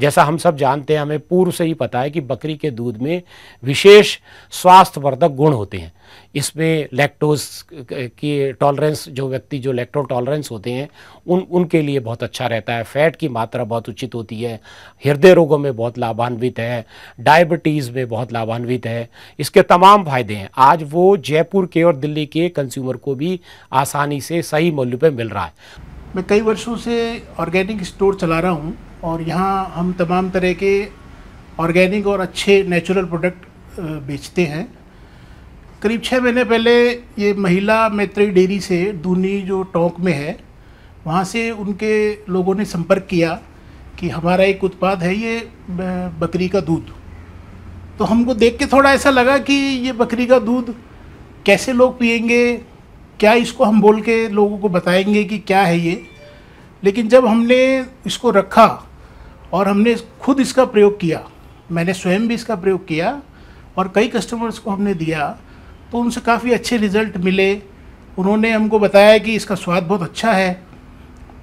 जैसा हम सब जानते हैं हमें पूर्व से ही पता है कि बकरी के दूध में विशेष स्वास्थ्यवर्धक गुण होते हैं इसमें लैक्टोज की टॉलरेंस जो व्यक्ति जो लैक्टो टॉलरेंस होते हैं उन उनके लिए बहुत अच्छा रहता है फैट की मात्रा बहुत उचित होती है हृदय रोगों में बहुत लाभान्वित है डायबिटीज़ में बहुत लाभान्वित है इसके तमाम फायदे हैं आज वो जयपुर के और दिल्ली के कंज्यूमर को भी आसानी से सही मूल्य पर मिल रहा है मैं कई वर्षों से ऑर्गेनिक स्टोर चला रहा हूँ और यहाँ हम तमाम तरह के ऑर्गेनिक और अच्छे नेचुरल प्रोडक्ट बेचते हैं करीब छः महीने पहले ये महिला मैत्री डेयरी से दूनी जो टोंक में है वहाँ से उनके लोगों ने संपर्क किया कि हमारा एक उत्पाद है ये बकरी का दूध तो हमको देख के थोड़ा ऐसा लगा कि ये बकरी का दूध कैसे लोग पियेंगे क्या इसको हम बोल के लोगों को बताएंगे कि क्या है ये लेकिन जब हमने इसको रखा और हमने खुद इसका प्रयोग किया मैंने स्वयं भी इसका प्रयोग किया और कई कस्टमर्स को हमने दिया तो उनसे काफ़ी अच्छे रिजल्ट मिले उन्होंने हमको बताया कि इसका स्वाद बहुत अच्छा है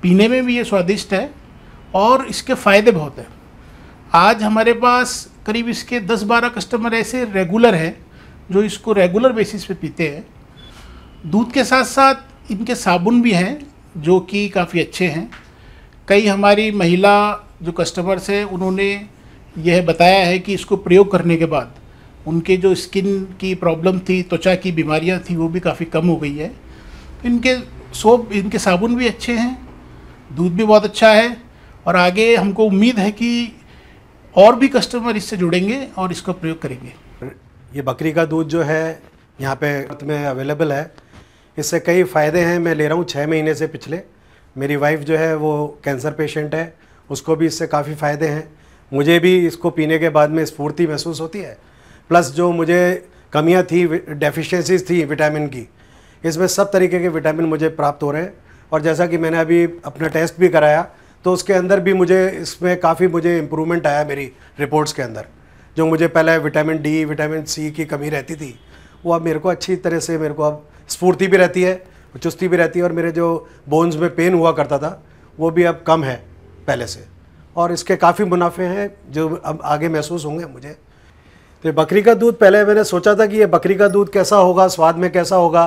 पीने में भी ये स्वादिष्ट है और इसके फ़ायदे बहुत हैं आज हमारे पास करीब इसके 10-12 कस्टमर ऐसे रेगुलर हैं जो इसको रेगुलर बेसिस पे पीते हैं दूध के साथ साथ इनके साबुन भी हैं जो कि काफ़ी अच्छे हैं कई हमारी महिला जो कस्टमर्स हैं उन्होंने यह बताया है कि इसको प्रयोग करने के बाद उनके जो स्किन की प्रॉब्लम थी त्वचा की बीमारियां थी वो भी काफ़ी कम हो गई है तो इनके सोप इनके साबुन भी अच्छे हैं दूध भी बहुत अच्छा है और आगे हमको उम्मीद है कि और भी कस्टमर इससे जुड़ेंगे और इसको प्रयोग करेंगे ये बकरी का दूध जो है यहाँ पे में अवेलेबल है इससे कई फ़ायदे हैं मैं ले रहा हूँ छः महीने से पिछले मेरी वाइफ जो है वो कैंसर पेशेंट है उसको भी इससे काफ़ी फ़ायदे हैं मुझे भी इसको पीने के बाद में स्फूर्ति महसूस होती है प्लस जो मुझे कमियाँ थी डेफिशिएंसीज थी विटामिन की इसमें सब तरीके के विटामिन मुझे प्राप्त हो रहे हैं और जैसा कि मैंने अभी अपना टेस्ट भी कराया तो उसके अंदर भी मुझे इसमें काफ़ी मुझे इम्प्रूवमेंट आया मेरी रिपोर्ट्स के अंदर जो मुझे पहले विटामिन डी विटामिन सी की कमी रहती थी वो अब मेरे को अच्छी तरह से मेरे को अब स्फूर्ति भी रहती है चुस्ती भी रहती है और मेरे जो बोन्स में पेन हुआ करता था वो भी अब कम है पहले से और इसके काफ़ी मुनाफे हैं जो अब आगे महसूस होंगे मुझे तो बकरी का दूध पहले मैंने सोचा था कि ये बकरी का दूध कैसा होगा स्वाद में कैसा होगा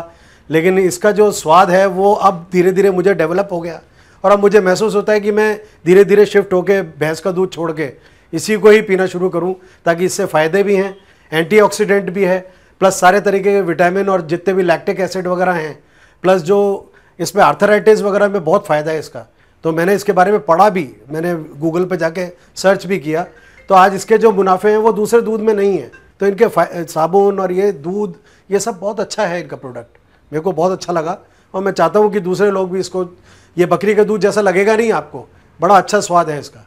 लेकिन इसका जो स्वाद है वो अब धीरे धीरे मुझे डेवलप हो गया और अब मुझे महसूस होता है कि मैं धीरे धीरे शिफ्ट होकर भैंस का दूध छोड़ के इसी को ही पीना शुरू करूँ ताकि इससे फ़ायदे भी हैं एंटी भी है प्लस सारे तरीके के विटामिन और जितने भी लैक्टिक एसिड वगैरह हैं प्लस जो इसमें आर्थराइटिस वगैरह में बहुत फ़ायदा है इसका तो मैंने इसके बारे में पढ़ा भी मैंने गूगल पर जाके सर्च भी किया तो आज इसके जो मुनाफे हैं वो दूसरे दूध में नहीं है तो इनके साबुन और ये दूध ये सब बहुत अच्छा है इनका प्रोडक्ट मेरे को बहुत अच्छा लगा और मैं चाहता हूँ कि दूसरे लोग भी इसको ये बकरी का दूध जैसा लगेगा नहीं आपको बड़ा अच्छा स्वाद है इसका